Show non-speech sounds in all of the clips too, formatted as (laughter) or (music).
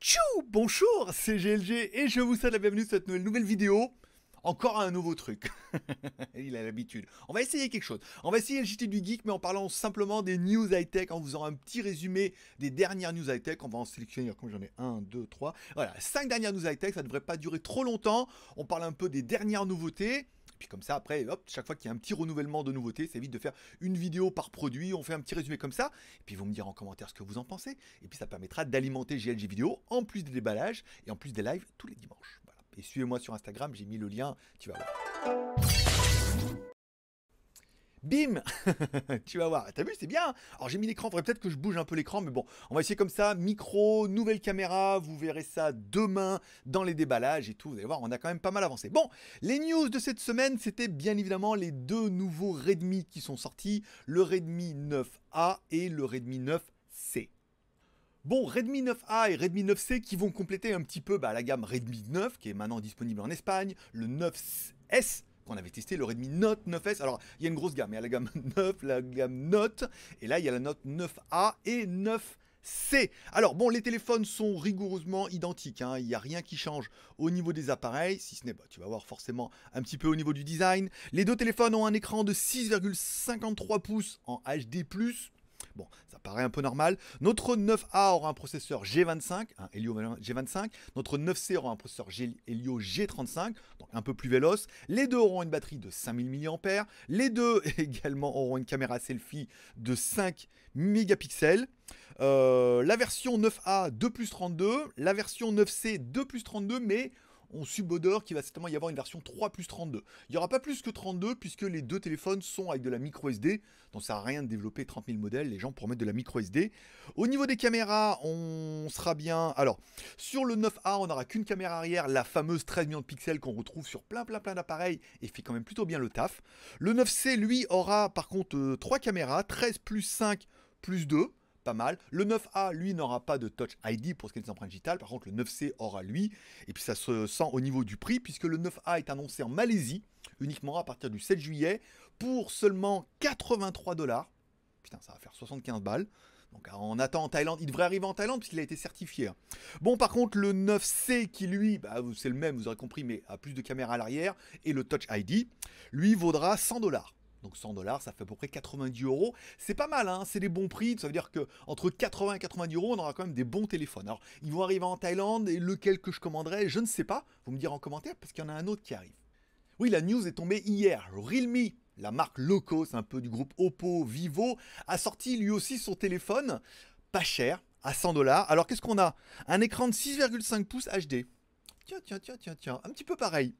Tchou Bonjour, c'est GLG et je vous souhaite la bienvenue sur cette nouvelle, vidéo. Encore un nouveau truc. (laughs) Il a l'habitude. On va essayer quelque chose. On va essayer le JT du Geek, mais en parlant simplement des news high-tech, en faisant un petit résumé des dernières news high-tech. On va en sélectionner, comme j'en ai Un, deux, trois. Voilà, cinq dernières news high-tech, ça ne devrait pas durer trop longtemps. On parle un peu des dernières nouveautés comme ça, après, hop, chaque fois qu'il y a un petit renouvellement de nouveautés, ça évite de faire une vidéo par produit, on fait un petit résumé comme ça, et puis vous me direz en commentaire ce que vous en pensez, et puis ça permettra d'alimenter GLG vidéo en plus des déballages et en plus des lives tous les dimanches. Et suivez-moi sur Instagram, j'ai mis le lien, tu vas voir. Bim (laughs) Tu vas voir. T'as vu, c'est bien. Alors j'ai mis l'écran, faudrait peut-être que je bouge un peu l'écran, mais bon, on va essayer comme ça. Micro, nouvelle caméra, vous verrez ça demain dans les déballages et tout. Vous allez voir, on a quand même pas mal avancé. Bon, les news de cette semaine, c'était bien évidemment les deux nouveaux Redmi qui sont sortis, le Redmi 9A et le Redmi 9C. Bon, Redmi 9A et Redmi 9C qui vont compléter un petit peu bah, la gamme Redmi 9 qui est maintenant disponible en Espagne, le 9S qu'on avait testé, le Redmi Note 9S. Alors, il y a une grosse gamme. Il y a la gamme 9, (laughs) la gamme Note, et là, il y a la Note 9A et 9 C. Alors bon, les téléphones sont rigoureusement identiques, hein. il n'y a rien qui change au niveau des appareils, si ce n'est, bah, tu vas voir forcément un petit peu au niveau du design. Les deux téléphones ont un écran de 6,53 pouces en HD Bon, ça paraît un peu normal. Notre 9A aura un processeur G25, un hein, Helio G25. Notre 9C aura un processeur Helio G35, donc un peu plus véloce. Les deux auront une batterie de 5000 mAh. Les deux (laughs) également auront une caméra selfie de 5 mégapixels. Euh, la version 9A 2 plus 32, la version 9C 2 plus 32, mais on subodore qu'il va certainement y avoir une version 3 plus 32. Il n'y aura pas plus que 32 puisque les deux téléphones sont avec de la micro SD, donc ça sert rien de développer 30 000 modèles, les gens pour mettre de la micro SD. Au niveau des caméras, on sera bien... Alors, sur le 9A, on n'aura qu'une caméra arrière, la fameuse 13 millions de pixels qu'on retrouve sur plein plein plein d'appareils et fait quand même plutôt bien le taf. Le 9C, lui, aura par contre 3 euh, caméras, 13 plus 5 plus 2 pas mal. Le 9A, lui, n'aura pas de Touch ID pour ce qui est des empreintes digitales. Par contre, le 9C aura lui. Et puis ça se sent au niveau du prix, puisque le 9A est annoncé en Malaisie, uniquement à partir du 7 juillet, pour seulement 83 dollars. Putain, ça va faire 75 balles. Donc ah, on attend en Thaïlande. Il devrait arriver en Thaïlande puisqu'il a été certifié. Hein. Bon, par contre, le 9C qui lui, bah, c'est le même, vous aurez compris, mais a plus de caméras à l'arrière, et le Touch ID, lui vaudra 100 dollars. Donc 100 dollars, ça fait à peu près 90 euros. C'est pas mal, hein, c'est des bons prix. Ça veut dire que entre 80 et 90 euros, on aura quand même des bons téléphones. Alors, ils vont arriver en Thaïlande et lequel que je commanderai, je ne sais pas. Vous me direz en commentaire parce qu'il y en a un autre qui arrive. Oui, la news est tombée hier. Realme, la marque locos c'est un peu du groupe Oppo, Vivo, a sorti lui aussi son téléphone pas cher à 100 dollars. Alors qu'est-ce qu'on a Un écran de 6,5 pouces HD tiens, tiens, tiens, tiens, tiens, un petit peu pareil.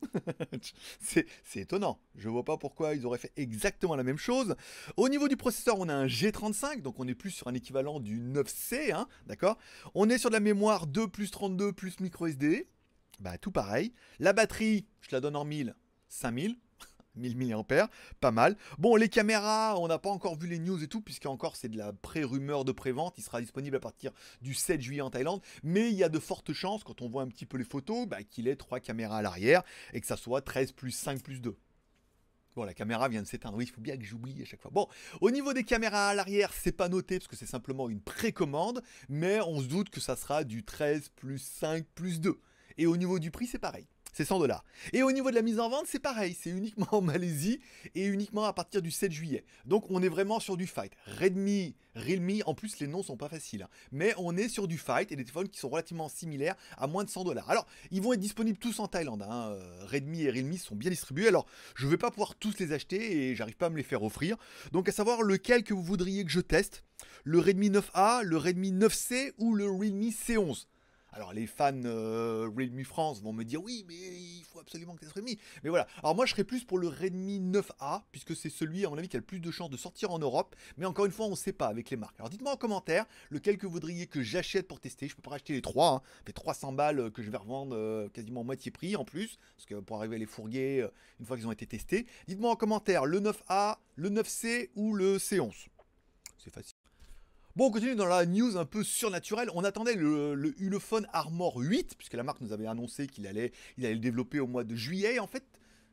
(laughs) c'est étonnant. Je vois pas pourquoi ils auraient fait exactement la même chose. Au niveau du processeur, on a un G35, donc on est plus sur un équivalent du 9C, hein, d'accord On est sur de la mémoire 2 plus 32 plus micro SD. Bah, tout pareil. La batterie, je la donne en 1000, 5000. 1000 mAh, pas mal. Bon, les caméras, on n'a pas encore vu les news et tout, puisque encore c'est de la pré-rumeur de pré-vente. Il sera disponible à partir du 7 juillet en Thaïlande. Mais il y a de fortes chances, quand on voit un petit peu les photos, bah, qu'il ait trois caméras à l'arrière et que ça soit 13 plus 5 plus 2. Bon, la caméra vient de s'éteindre. Oui, il faut bien que j'oublie à chaque fois. Bon, au niveau des caméras à l'arrière, c'est pas noté parce que c'est simplement une précommande, mais on se doute que ça sera du 13 plus 5 plus 2. Et au niveau du prix, c'est pareil c'est 100 dollars. Et au niveau de la mise en vente, c'est pareil, c'est uniquement en Malaisie et uniquement à partir du 7 juillet. Donc on est vraiment sur du fight. Redmi, Realme, en plus les noms sont pas faciles, hein. mais on est sur du fight et des téléphones qui sont relativement similaires à moins de 100 dollars. Alors ils vont être disponibles tous en Thaïlande. Hein. Euh, Redmi et Realme sont bien distribués. Alors je ne vais pas pouvoir tous les acheter et j'arrive pas à me les faire offrir. Donc à savoir lequel que vous voudriez que je teste, le Redmi 9A, le Redmi 9C ou le Realme C11. Alors les fans euh, Redmi France vont me dire oui, mais il faut absolument que ça soit Redmi. Mais voilà. Alors moi je serais plus pour le Redmi 9A puisque c'est celui à mon avis qui a le plus de chances de sortir en Europe. Mais encore une fois, on ne sait pas avec les marques. Alors dites-moi en commentaire lequel que vous voudriez que j'achète pour tester. Je peux pas racheter les trois. Hein. Fait 300 balles que je vais revendre euh, quasiment moitié prix en plus parce que pour arriver à les fourguer euh, une fois qu'ils ont été testés. Dites-moi en commentaire le 9A, le 9C ou le C11. C'est facile. Bon, on continue dans la news un peu surnaturelle. On attendait le, le Armor 8, puisque la marque nous avait annoncé qu'il allait, il allait le développer au mois de juillet. En fait,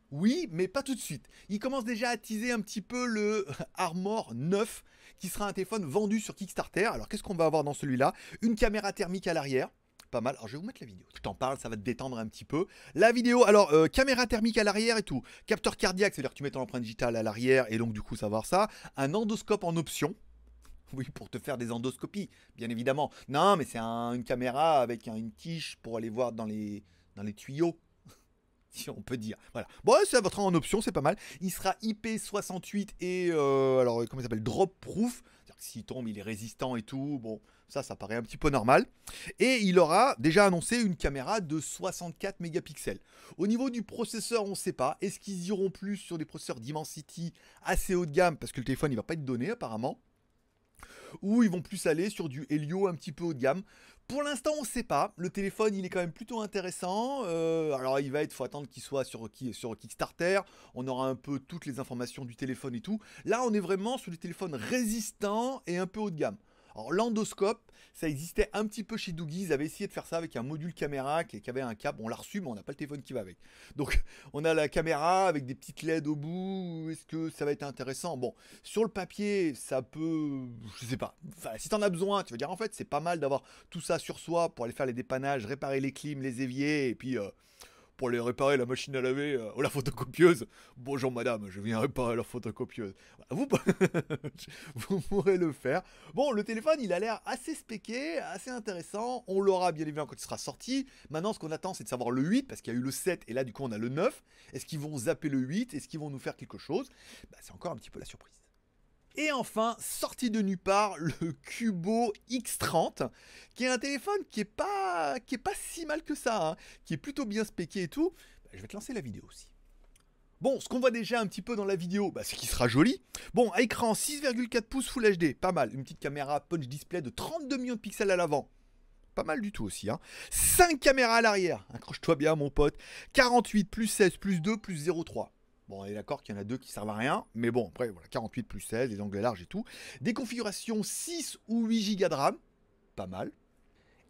oui, mais pas tout de suite. Il commence déjà à teaser un petit peu le (laughs) Armor 9, qui sera un téléphone vendu sur Kickstarter. Alors, qu'est-ce qu'on va avoir dans celui-là Une caméra thermique à l'arrière pas mal. Alors je vais vous mettre la vidéo. Je t'en parle, ça va te détendre un petit peu. La vidéo, alors euh, caméra thermique à l'arrière et tout. Capteur cardiaque, c'est-à-dire que tu mets ton empreinte digitale à l'arrière et donc du coup savoir ça. Un endoscope en option. (laughs) Oui, pour te faire des endoscopies, bien évidemment. Non, mais c'est une caméra avec une tige pour aller voir dans les, tuyaux. (laughs) si on peut dire. Voilà. Bon, ça va en option, c'est pas mal. Il sera IP68 et. Euh, alors, comment s'appelle Drop proof. C'est-à-dire que s'il tombe, il est résistant et tout. Bon, ça, ça paraît un petit peu normal. Et il aura déjà annoncé une caméra de 64 mégapixels. Au niveau du processeur, on ne sait pas. Est-ce qu'ils iront plus sur des processeurs Dimensity assez haut de gamme Parce que le téléphone, il ne va pas être donné apparemment ou ils vont plus aller sur du Helio un petit peu haut de gamme. Pour l'instant, on ne sait pas. Le téléphone, il est quand même plutôt intéressant. Euh, alors, il va être, faut attendre qu'il soit sur, sur Kickstarter. On aura un peu toutes les informations du téléphone et tout. Là, on est vraiment sur des téléphones résistants et un peu haut de gamme. Alors l'endoscope, ça existait un petit peu chez Doogie, ils avaient essayé de faire ça avec un module caméra qui, avait un câble, on l'a reçu mais on n'a pas le téléphone qui va avec. Donc (laughs) on a la caméra avec des petites LED au bout, est-ce que ça va être intéressant Bon, sur le papier, ça peut, je sais pas, enfin, si t'en as besoin, tu vas dire en fait c'est pas mal d'avoir tout ça sur soi pour aller faire les dépannages, réparer les clims, les éviers et puis... Euh, pour aller réparer la machine à laver euh, ou oh, la photocopieuse. Bonjour madame, je viens réparer la photocopieuse. Vous, (laughs) vous pourrez le faire. Bon, le téléphone, il a l'air assez spéqué, assez intéressant. On l'aura bien évidemment quand il sera sorti. Maintenant, ce qu'on attend, c'est de savoir le 8, parce qu'il y a eu le 7, et là, du coup, on a le 9. Est-ce qu'ils vont zapper le 8 Est-ce qu'ils vont nous faire quelque chose bah, C'est encore un petit peu la surprise. Et enfin, sorti de nulle part, le Cubo X30, qui est un téléphone qui est pas, qui est pas si mal que ça, hein, qui est plutôt bien spéqué et tout. Bah, je vais te lancer la vidéo aussi. Bon, ce qu'on voit déjà un petit peu dans la vidéo, bah, c'est qu'il sera joli. Bon, à écran 6,4 pouces Full HD, pas mal. Une petite caméra punch display de 32 millions de pixels à l'avant pas mal du tout aussi. Hein. 5 caméras à l'arrière, accroche-toi bien mon pote. 48 plus 16 plus 2 plus 0,3. Bon, on est d'accord qu'il y en a deux qui servent à rien, mais bon, après, voilà, 48 plus 16, les angles larges et tout. Des configurations 6 ou 8 Go de RAM, pas mal.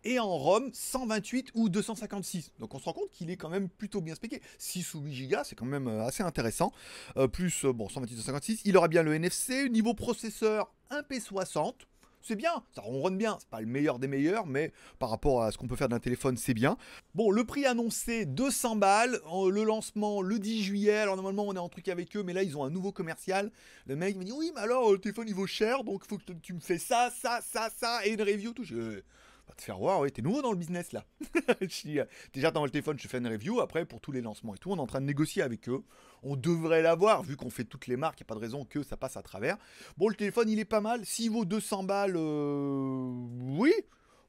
Et en ROM, 128 ou 256. Donc on se rend compte qu'il est quand même plutôt bien spéqué. 6 ou 8 Go, c'est quand même euh, assez intéressant. Euh, plus, euh, bon, 128, 256. Il aura bien le NFC. Niveau processeur, un P60 c'est bien, ça ronronne bien, c'est pas le meilleur des meilleurs, mais par rapport à ce qu'on peut faire d'un téléphone, c'est bien. Bon, le prix annoncé, 200 balles, le lancement le 10 juillet, alors normalement on est en truc avec eux, mais là ils ont un nouveau commercial, le mec me dit oui mais alors le téléphone il vaut cher, donc il faut que tu me fais ça, ça, ça, ça, et une review, tout. Je... De te faire voir, ouais, t'es nouveau dans le business là. (laughs) Euh, déjà dans le téléphone, je fais une review. Après, pour tous les lancements et tout, on est en train de négocier avec eux. On devrait l'avoir, vu qu'on fait toutes les marques, il n'y a pas de raison que ça passe à travers. Bon, le téléphone, il est pas mal. S'il vaut 200 balles, euh, oui.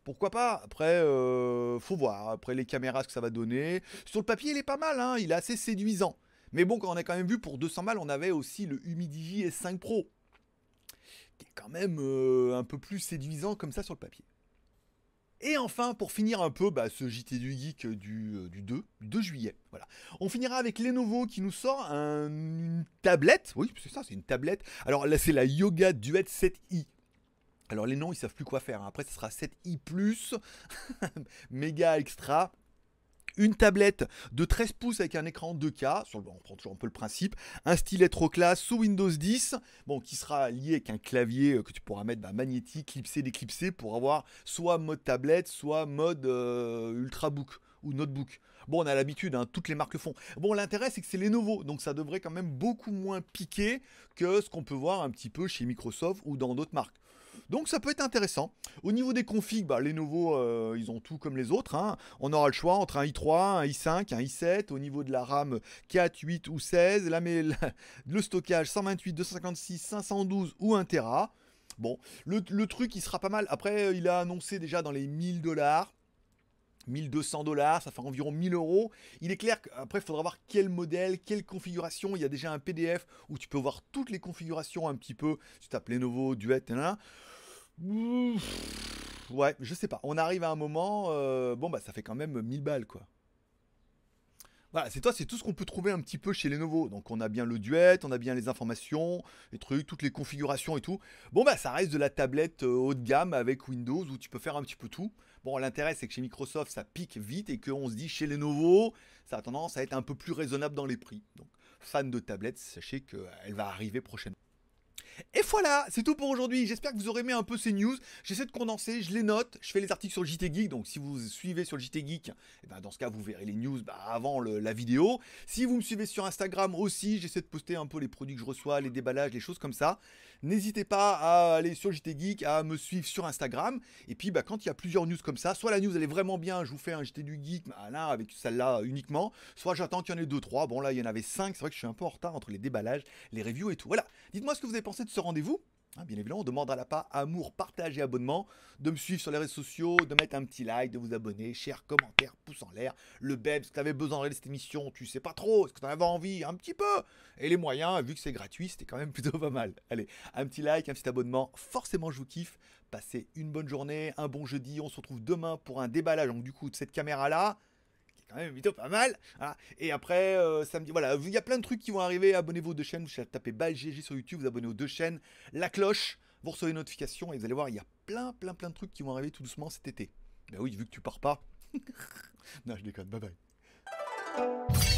Pourquoi pas Après, euh... faut voir. Après, les caméras, ce que ça va donner. Sur le papier, il est pas mal, hein il est assez séduisant. Mais bon, quand on a quand même vu pour 200 balles, on avait aussi le Humidigi S5 Pro, qui est quand même euh, un peu plus séduisant comme ça sur le papier. Et enfin, pour finir un peu bah, ce JT du Geek du, 2, euh, 2 juillet. Voilà. On finira avec Lenovo qui nous sort une tablette. Oui, c'est ça, c'est une tablette. Alors là, c'est la Yoga Duet 7i. Alors les noms, ils savent plus quoi faire. Hein. Après, ce sera 7i+, (laughs) méga extra une tablette de 13 pouces avec un écran 2K, on prend toujours un peu le principe, un stylet trop classe sous Windows 10, bon, qui sera lié avec un clavier euh, que tu pourras mettre bah, magnétique, clipsé, déclipsé, pour avoir soit mode tablette, soit mode euh, ultrabook ou notebook. Bon, on a l'habitude, hein, toutes les marques font. Bon, l'intérêt, c'est que c'est les nouveaux, donc ça devrait quand même beaucoup moins piquer que ce qu'on peut voir un petit peu chez Microsoft ou dans d'autres marques. Donc ça peut être intéressant. Au niveau des configs, bah, les nouveaux, euh, ils ont tout comme les autres. Hein. On aura le choix entre un i3, un i5, un i7. Au niveau de la RAM 4, 8 ou 16. Là, mais le stockage 128, 256, 512 ou 1 Tera. Bon, le, truc, il sera pas mal. Après, euh, il a annoncé déjà dans les 1000 dollars. 1200 dollars, ça fait environ 1000 euros. Il est clair qu'après, il faudra voir quel modèle, quelle configuration. Il y a déjà un PDF où tu peux voir toutes les configurations un petit peu. Tu tapes Lenovo, Duet, etc. là ouais, je sais pas. On arrive à un moment, euh, bon bah ça fait quand même 1000 balles quoi. Voilà, c'est toi, c'est tout ce qu'on peut trouver un petit peu chez nouveaux. Donc on a bien le duet, on a bien les informations, les trucs, toutes les configurations et tout. Bon bah ça reste de la tablette euh, haut de gamme avec Windows où tu peux faire un petit peu tout. Bon, l'intérêt c'est que chez Microsoft ça pique vite et qu'on se dit chez les nouveaux ça a tendance à être un peu plus raisonnable dans les prix. Donc fan de tablette, sachez qu'elle va arriver prochainement. Et voilà, c'est tout pour aujourd'hui. J'espère que vous aurez aimé un peu ces news. J'essaie de condenser, je les note, je fais les articles sur le JT Geek. Donc si vous suivez sur le JT Geek, eh ben, dans ce cas, vous verrez les news bah, avant la vidéo. Si vous me suivez sur Instagram aussi, j'essaie de poster un peu les produits que je reçois, les déballages, les choses comme ça. N'hésitez pas à aller sur le JT Geek, à me suivre sur Instagram. Et puis bah, quand il y a plusieurs news comme ça, soit la news elle est vraiment bien, je vous fais un JT du Geek ah, avec celle-là uniquement. Soit j'attends qu'il y en ait 2-3. Bon là, il y en avait 5. C'est vrai que je suis un peu en retard entre les déballages, les reviews et tout. Voilà. Dites-moi ce que vous avez pensé de ce rendez-vous. Hein, bien évidemment, on demande à la part amour, partage et abonnement, de me suivre sur les réseaux sociaux, de mettre un petit like, de vous abonner, chers commentaires, pouce en l'air, le BEB, si tu avais besoin de cette émission, tu sais pas trop, est-ce que tu en avais envie, un petit peu Et les moyens, vu que c'est gratuit, c'était quand même (laughs) plutôt pas mal. Allez, un petit like, un petit abonnement, forcément je vous kiffe, passez une bonne journée, un bon jeudi, on se retrouve demain pour un déballage, donc du coup, de cette caméra-là, quand même pas mal. Et après, euh, samedi, voilà, il y a plein de trucs qui vont arriver. Abonnez-vous aux deux chaînes. Vous tapez BalGG sur YouTube, vous abonnez aux deux chaînes. La cloche, vous recevez une notifications et vous allez voir, il y a plein, plein, plein de trucs qui vont arriver tout doucement cet été. Ben oui, vu que tu pars pas. (laughs) non, je déconne, bye bye.